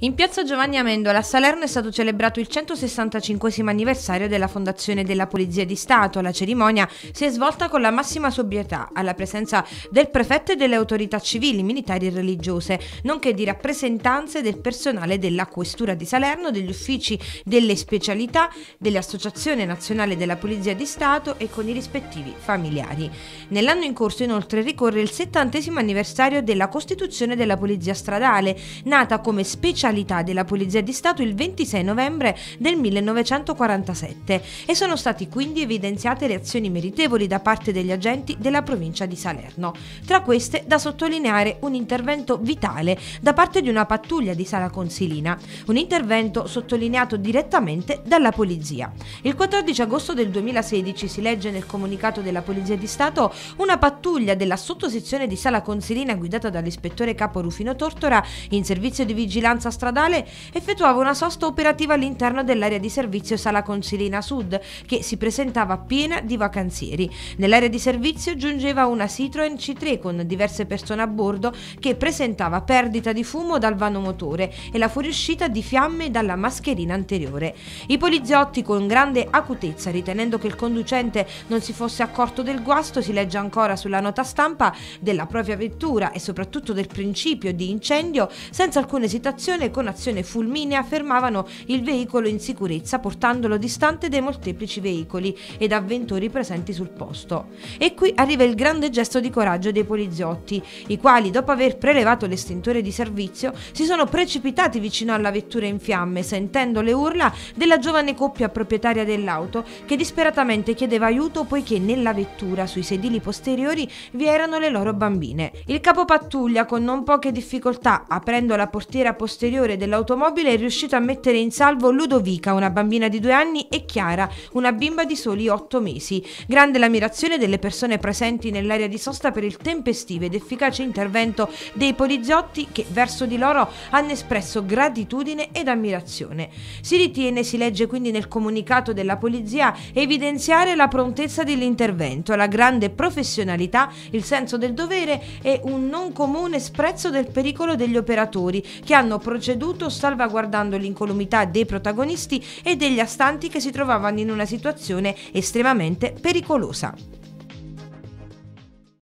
In piazza Giovanni Amendola a Salerno è stato celebrato il 165 anniversario della fondazione della Polizia di Stato. La cerimonia si è svolta con la massima sobrietà, alla presenza del prefetto e delle autorità civili, militari e religiose, nonché di rappresentanze del personale della Questura di Salerno, degli uffici delle specialità, dell'Associazione Nazionale della Polizia di Stato e con i rispettivi familiari. Nell'anno in corso inoltre ricorre il 70 anniversario della Costituzione della Polizia Stradale, nata come specialità della Polizia di Stato il 26 novembre del 1947 e sono stati quindi evidenziate reazioni meritevoli da parte degli agenti della provincia di Salerno. Tra queste da sottolineare un intervento vitale da parte di una pattuglia di Sala Consilina, un intervento sottolineato direttamente dalla Polizia. Il 14 agosto del 2016 si legge nel comunicato della Polizia di Stato una pattuglia della sottosezione di Sala Consilina guidata dall'ispettore capo Rufino Tortora in servizio di vigilanza vigilanza stradale effettuava una sosta operativa all'interno dell'area di servizio Sala Consilina Sud, che si presentava piena di vacanzieri. Nell'area di servizio giungeva una Citroen C3 con diverse persone a bordo che presentava perdita di fumo dal vano motore e la fuoriuscita di fiamme dalla mascherina anteriore. I poliziotti con grande acutezza, ritenendo che il conducente non si fosse accorto del guasto, si legge ancora sulla nota stampa della propria vettura e soprattutto del principio di incendio, senza alcuna esitazione intercettazione con azione fulminea fermavano il veicolo in sicurezza portandolo distante dai molteplici veicoli ed avventori presenti sul posto. E qui arriva il grande gesto di coraggio dei poliziotti, i quali dopo aver prelevato l'estintore di servizio si sono precipitati vicino alla vettura in fiamme sentendo le urla della giovane coppia proprietaria dell'auto che disperatamente chiedeva aiuto poiché nella vettura sui sedili posteriori vi erano le loro bambine. Il capo pattuglia con non poche difficoltà aprendo la portiera frontiera posteriore dell'automobile è riuscito a mettere in salvo Ludovica, una bambina di due anni, e Chiara, una bimba di soli otto mesi. Grande l'ammirazione delle persone presenti nell'area di sosta per il tempestivo ed efficace intervento dei poliziotti che verso di loro hanno espresso gratitudine ed ammirazione. Si ritiene, si legge quindi nel comunicato della polizia, evidenziare la prontezza dell'intervento, la grande professionalità, il senso del dovere e un non comune sprezzo del pericolo degli operatori che hanno proceduto salvaguardando l'incolumità dei protagonisti e degli astanti che si trovavano in una situazione estremamente pericolosa.